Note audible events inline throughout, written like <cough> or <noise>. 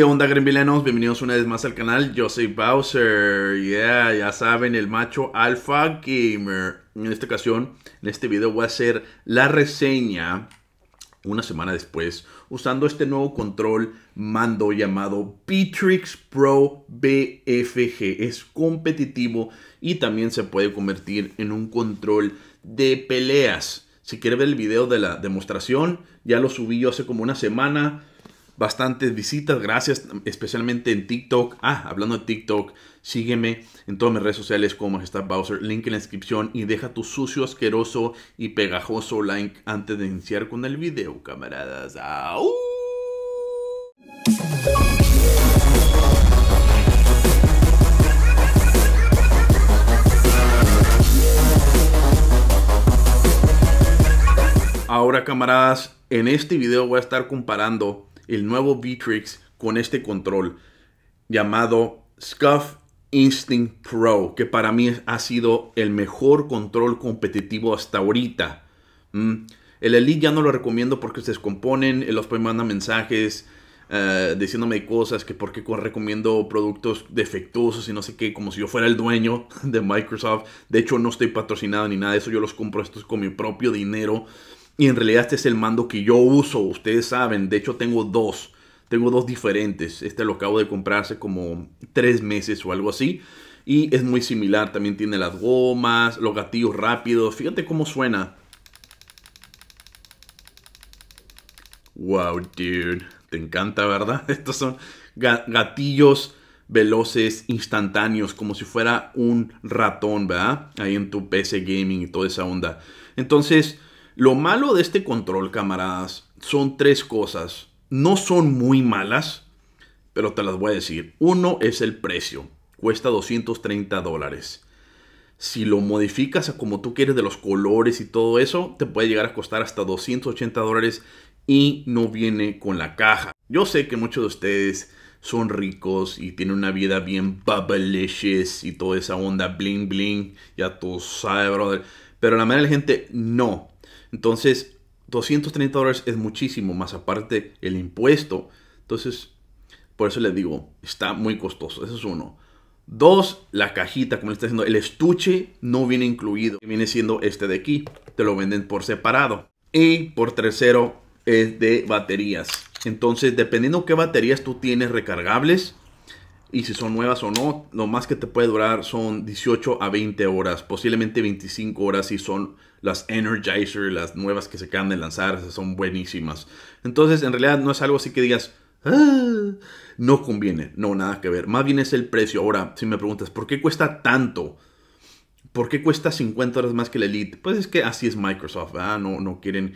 ¿Qué onda, Bienvenidos una vez más al canal. Yo soy Bowser. ya saben, el macho alfa gamer. En esta ocasión, en este video voy a hacer la reseña una semana después usando este nuevo control mando llamado Beatrix Pro BFG. Es competitivo y también se puede convertir en un control de peleas. Si quiere ver el video de la demostración, ya lo subí yo hace como una semana bastantes visitas. Gracias especialmente en TikTok. Ah, hablando de TikTok, sígueme en todas mis redes sociales como está Bowser. Link en la descripción y deja tu sucio, asqueroso y pegajoso like antes de iniciar con el video, camaradas. ¡Au! Ahora camaradas, en este video voy a estar comparando el nuevo V-Trix con este control llamado Scuff Instinct Pro, que para mí ha sido el mejor control competitivo hasta ahorita. Mm. El Elite ya no lo recomiendo porque se descomponen, el pueden manda mensajes eh, diciéndome cosas que porque recomiendo productos defectuosos y no sé qué, como si yo fuera el dueño <laughs> de Microsoft. De hecho, no estoy patrocinado ni nada de eso, yo los compro estos con mi propio dinero. Y en realidad este es el mando que yo uso, ustedes saben. De hecho tengo dos. Tengo dos diferentes. Este lo acabo de comprar hace como tres meses o algo así. Y es muy similar. También tiene las gomas, los gatillos rápidos. Fíjate cómo suena. Wow, dude. Te encanta, ¿verdad? <laughs> Estos son gatillos veloces, instantáneos, como si fuera un ratón, ¿verdad? Ahí en tu PC gaming y toda esa onda. Entonces, lo malo de este control, camaradas, son tres cosas. No son muy malas, pero te las voy a decir. Uno es el precio. Cuesta 230 dólares. Si lo modificas a como tú quieres de los colores y todo eso, te puede llegar a costar hasta 280 dólares y no viene con la caja. Yo sé que muchos de ustedes son ricos y tienen una vida bien bubblicious y toda esa onda bling bling. Ya tú sabes, brother. Pero la mayoría de la gente no. Entonces, 230 dólares es muchísimo, más aparte el impuesto. Entonces, por eso les digo, está muy costoso. Eso es uno. Dos, la cajita, como está diciendo, el estuche no viene incluido. Viene siendo este de aquí. Te lo venden por separado. Y por tercero, es de baterías. Entonces, dependiendo qué baterías tú tienes recargables, y si son nuevas o no, lo más que te puede durar son 18 a 20 horas, posiblemente 25 horas si son las Energizer, las nuevas que se acaban de lanzar, son buenísimas. Entonces, en realidad no es algo así que digas, ah, no conviene, no, nada que ver. Más bien es el precio. Ahora, si me preguntas, ¿por qué cuesta tanto? ¿Por qué cuesta 50 horas más que la Elite? Pues es que así es Microsoft, No, no quieren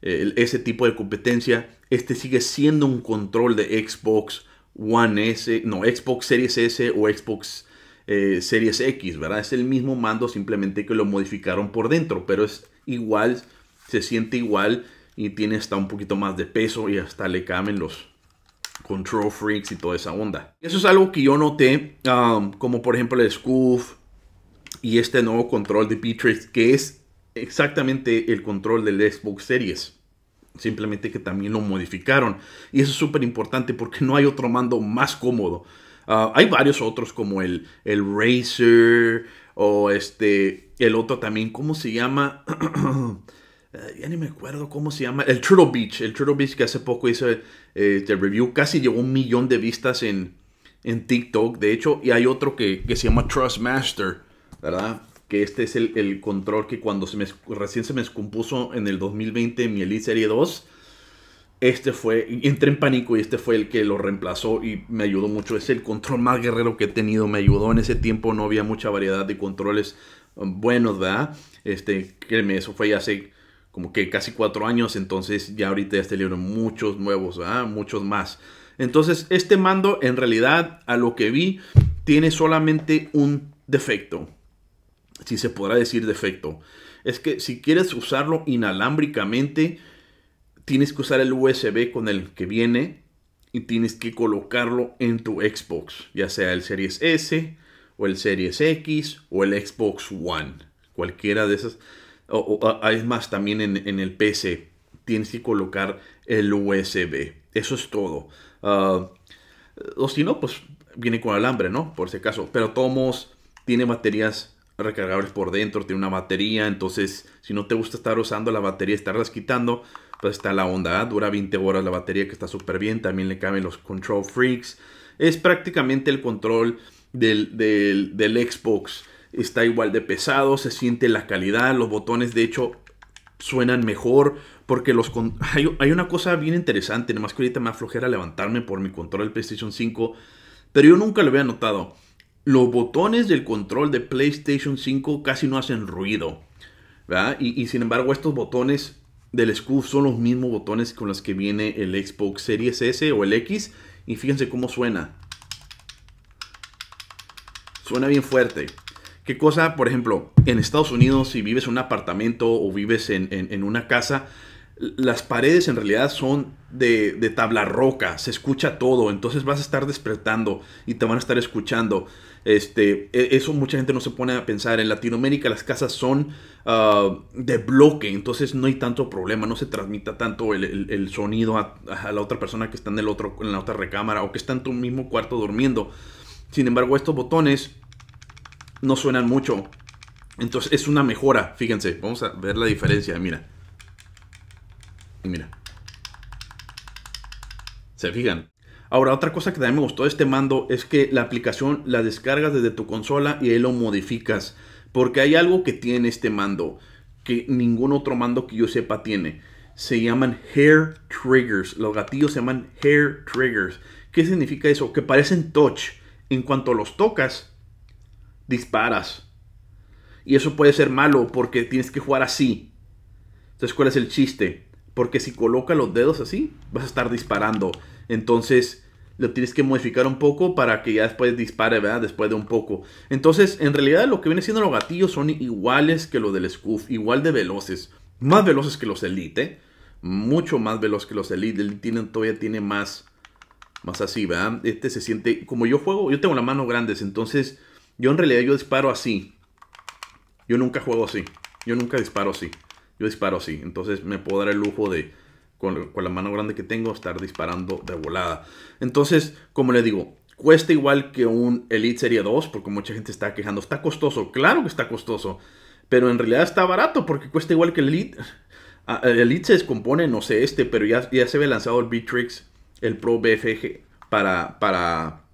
eh, ese tipo de competencia. Este sigue siendo un control de Xbox One S, no, Xbox Series S o Xbox eh, Series X, ¿verdad? Es el mismo mando, simplemente que lo modificaron por dentro, pero es igual, se siente igual y tiene hasta un poquito más de peso y hasta le caben los control freaks y toda esa onda. Eso es algo que yo noté, um, como por ejemplo el Scoof y este nuevo control de Beatrix, que es exactamente el control del Xbox Series. Simplemente que también lo modificaron. Y eso es súper importante porque no hay otro mando más cómodo. Ah, hay varios otros como el, el Razer o este, el otro también, ¿cómo se llama? <clears throat> Ah, ya ni me acuerdo cómo se llama, el Turtle Beach, el Turtle Beach que hace poco hice eh, el review, casi llegó un millón de vistas en, TikTok, de hecho, y hay otro que, que se llama Trustmaster, ¿verdad? que este es el, control que cuando se me, recién se me descompuso en el 2020 mi Elite Serie 2, este fue, entré en pánico y este fue el que lo reemplazó y me ayudó mucho. Es el control más guerrero que he tenido, me ayudó. En ese tiempo no había mucha variedad de controles um, buenos, ¿verdad? Este, créeme, eso fue hace como que casi cuatro años, entonces ya ahorita ya este libro muchos nuevos, ¿verdad? Muchos más. Entonces, este mando en realidad, a lo que vi, tiene solamente un defecto si se podrá decir defecto, es que si quieres usarlo inalámbricamente, tienes que usar el USB con el que viene y tienes que colocarlo en tu Xbox, ya sea el Series S o el Series X o el Xbox One, cualquiera de esas. O, más, también en, el PC tienes que colocar el USB. Eso es todo. Ah, o si no, pues viene con alambre, ¿no? Por ese caso Pero tomos tiene baterías recargables por dentro, tiene una batería, entonces si no te gusta estar usando la batería, estarlas quitando, pues está la onda, ¿ah? dura 20 horas la batería que está súper bien, también le caben los control freaks, es prácticamente el control del, Xbox, está igual de pesado, se siente la calidad, los botones de hecho suenan mejor, porque los <laughs> hay, una cosa bien interesante, más que ahorita me aflojera levantarme por mi control del PlayStation 5, pero yo nunca lo había notado los botones del control de PlayStation 5 casi no hacen ruido. Y, sin embargo, estos botones del Scoop son los mismos botones con los que viene el Xbox Series S o el X. Y fíjense cómo suena. Suena bien fuerte. ¿Qué cosa, por ejemplo, en Estados Unidos, si vives en un apartamento o vives en una casa, las paredes en realidad son de, de, tabla roca, se escucha todo, entonces vas a estar despertando y te van a estar escuchando. Este, e, eso mucha gente no se pone a pensar. En Latinoamérica las casas son ah, de bloque, entonces no hay tanto problema, no se transmita tanto el, sonido a, a, la otra persona que está en, el otro, en la otra recámara o que está en tu mismo cuarto durmiendo. Sin embargo, estos botones no suenan mucho. Entonces es una mejora, fíjense, vamos a ver la diferencia, mira. Mira. ¿Se fijan? Ahora, otra cosa que también me gustó de este mando es que la aplicación la descargas desde tu consola y ahí lo modificas. Porque hay algo que tiene este mando que ningún otro mando que yo sepa tiene. Se llaman hair triggers. Los gatillos se llaman hair triggers. ¿Qué significa eso? Que parecen touch. En cuanto los tocas, disparas. Y eso puede ser malo porque tienes que jugar así. Entonces, ¿cuál es el chiste? Porque si coloca los dedos así, vas a estar disparando. Entonces, lo tienes que modificar un poco para que ya después dispare, ¿verdad? Después de un poco. Entonces, en realidad lo que viene siendo los gatillos son iguales que los del Scoof, igual de veloces. Más veloces que los Elite, ¿eh? mucho más veloz que los Elite. El Elite todavía tiene más, más así, ¿verdad? Este se siente, como yo juego, yo tengo las manos grandes, entonces yo en realidad yo disparo así. Yo nunca juego así, yo nunca disparo así yo disparo así. Entonces me puedo dar el lujo de, con, la mano grande que tengo, estar disparando de volada. Entonces, como le digo, cuesta igual que un Elite Serie 2, porque mucha gente está quejando. Está costoso, claro que está costoso, pero en realidad está barato porque cuesta igual que el Elite. Ah, el Elite se descompone, no sé este, pero ya, ya se ve lanzado el Bitrix, el Pro BFG para, para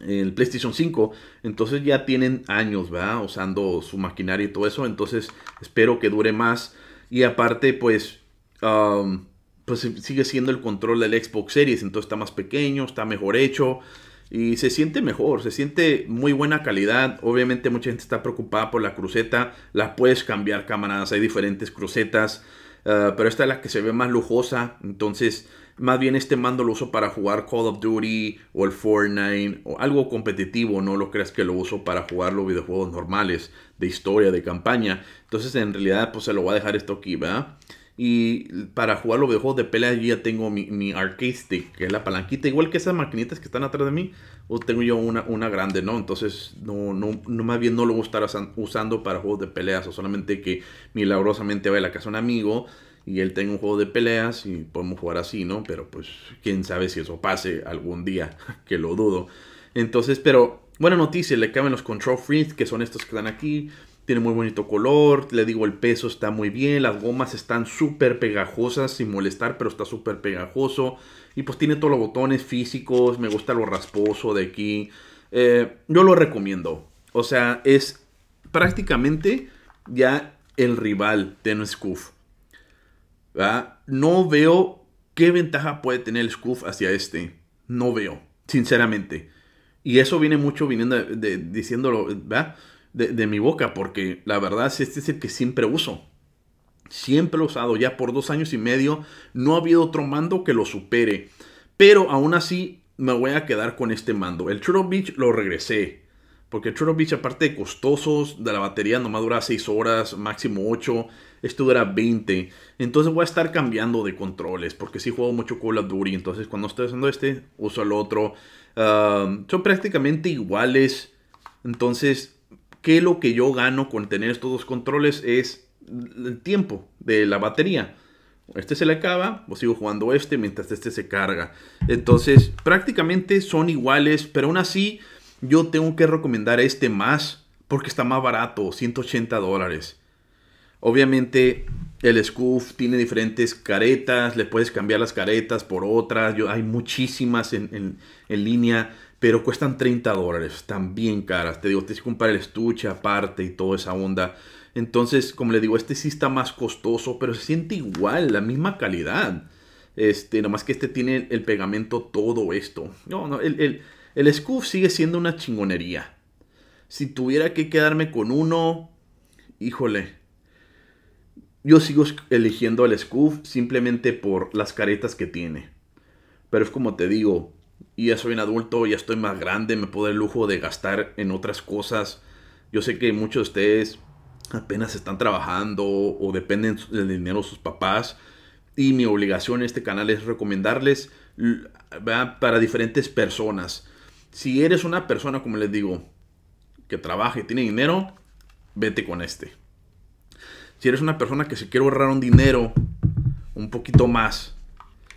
el PlayStation 5. Entonces ya tienen años, ¿verdad? Usando su maquinaria y todo eso. Entonces espero que dure más. Y aparte, pues, um, pues sigue siendo el control del Xbox Series. Entonces está más pequeño, está mejor hecho. Y se siente mejor, se siente muy buena calidad. Obviamente mucha gente está preocupada por la cruceta. La puedes cambiar, cámaras. Hay diferentes crucetas. Ah, pero esta es la que se ve más lujosa. Entonces, más bien este mando lo uso para jugar Call of Duty o el Fortnite o algo competitivo. No lo creas que lo uso para jugar los videojuegos normales de historia, de campaña. Entonces, en realidad, pues se lo voy a dejar esto aquí, ¿verdad? Y para jugar los videojuegos de pelea, yo ya tengo mi, mi arcade stick, que es la palanquita, igual que esas maquinitas que están atrás de mí o tengo yo una, una grande, ¿no? Entonces, no, no, no, más bien no lo voy a estar usando para juegos de peleas, o solamente que milagrosamente vaya a la casa un amigo y él tenga un juego de peleas y podemos jugar así, ¿no? Pero pues, quién sabe si eso pase algún día, <laughs> que lo dudo. Entonces, pero buena noticia, le caben los control freaks, que son estos que están aquí tiene muy bonito color, le digo el peso está muy bien, las gomas están súper pegajosas, sin molestar, pero está súper pegajoso. Y pues tiene todos los botones físicos, me gusta lo rasposo de aquí. Eh, yo lo recomiendo. O sea, es prácticamente ya el rival de un Scoof. No veo qué ventaja puede tener el Scoof hacia este. No veo, sinceramente. Y eso viene mucho viniendo diciéndolo, va de, mi boca, porque la verdad este es el que siempre uso. Siempre lo he usado, ya por dos años y medio no ha habido otro mando que lo supere. Pero aún así me voy a quedar con este mando. El churo Beach lo regresé. Porque el Beach aparte de costosos, de la batería nomás dura 6 horas, máximo 8. Esto dura 20. Entonces voy a estar cambiando de controles. Porque si juego mucho Call of Duty. Entonces cuando estoy usando este, uso el otro. Ah, son prácticamente iguales. Entonces que lo que yo gano con tener estos dos controles es el tiempo de la batería. Este se le acaba, o pues sigo jugando este mientras este se carga. Entonces, prácticamente son iguales, pero aún así yo tengo que recomendar este más porque está más barato, 180 dólares. Obviamente, el Scoof tiene diferentes caretas, le puedes cambiar las caretas por otras. Yo, hay muchísimas en, línea, pero cuestan 30 dólares, están bien caras. Te digo, tienes que comprar el estuche aparte y toda esa onda. Entonces, como le digo, este sí está más costoso, pero se siente igual, la misma calidad. Este, nomás que este tiene el pegamento todo esto. No, no, el, el, el Scoof sigue siendo una chingonería. Si tuviera que quedarme con uno, híjole, yo sigo eligiendo al Scoof simplemente por las caretas que tiene. Pero es como te digo, ya soy un adulto, ya estoy más grande, me puedo el lujo de gastar en otras cosas. Yo sé que muchos de ustedes apenas están trabajando o dependen del dinero de sus papás. Y mi obligación en este canal es recomendarles para diferentes personas. Si eres una persona, como les digo, que trabaja y tiene dinero, vete con este. Si eres una persona que se quiere ahorrar un dinero un poquito más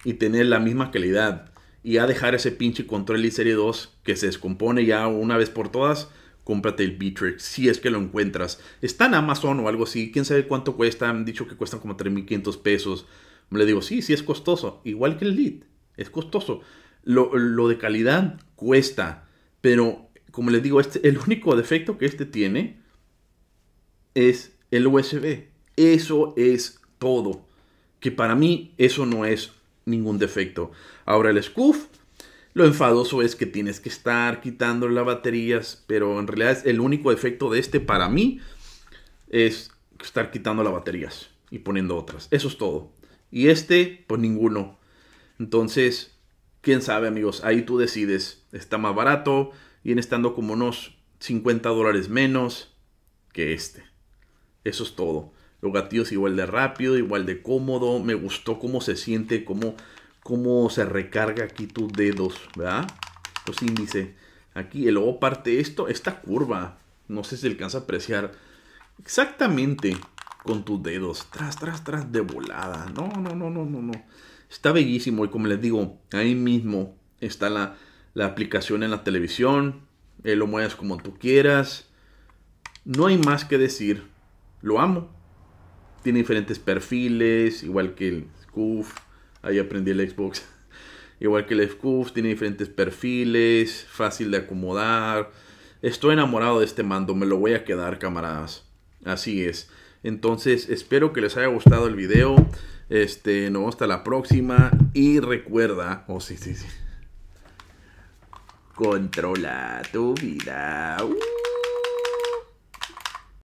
y tener la misma calidad y a dejar ese pinche control y serie 2 que se descompone ya una vez por todas, cómprate el Beatrix si es que lo encuentras. Está en Amazon o algo así, quién sabe cuánto cuesta, han dicho que cuestan como 3.500 pesos. Le digo, sí, sí es costoso, igual que el Lead, es costoso. Lo, de calidad cuesta, pero como les digo, este, el único defecto que este tiene es el USB. Eso es todo. Que para mí eso no es ningún defecto. Ahora el SCUF, lo enfadoso es que tienes que estar quitando las baterías, pero en realidad el único defecto de este para mí es estar quitando las baterías y poniendo otras. Eso es todo. Y este, pues ninguno. Entonces, quién sabe amigos, ahí tú decides. Está más barato, viene estando como unos 50 dólares menos que este. Eso es todo. Los gatillos igual de rápido, igual de cómodo. Me gustó cómo se siente, cómo, cómo se recarga aquí tus dedos, ¿verdad? Los índices. Aquí, el ojo parte esto, esta curva. No sé si alcanza a apreciar exactamente con tus dedos. Tras, tras, tras, de volada. No, no, no, no, no, no. Está bellísimo y como les digo, ahí mismo está la, la aplicación en la televisión. Eh, lo mueves como tú quieras. No hay más que decir. Lo amo tiene diferentes perfiles, igual que el Scoof. Ahí aprendí el Xbox. <laughs> igual que el Scoof, tiene diferentes perfiles, fácil de acomodar. Estoy enamorado de este mando, me lo voy a quedar, camaradas. Así es. Entonces, espero que les haya gustado el video. Este, nos vemos hasta la próxima. Y recuerda, oh, sí, sí, sí. Controla tu vida. Uh.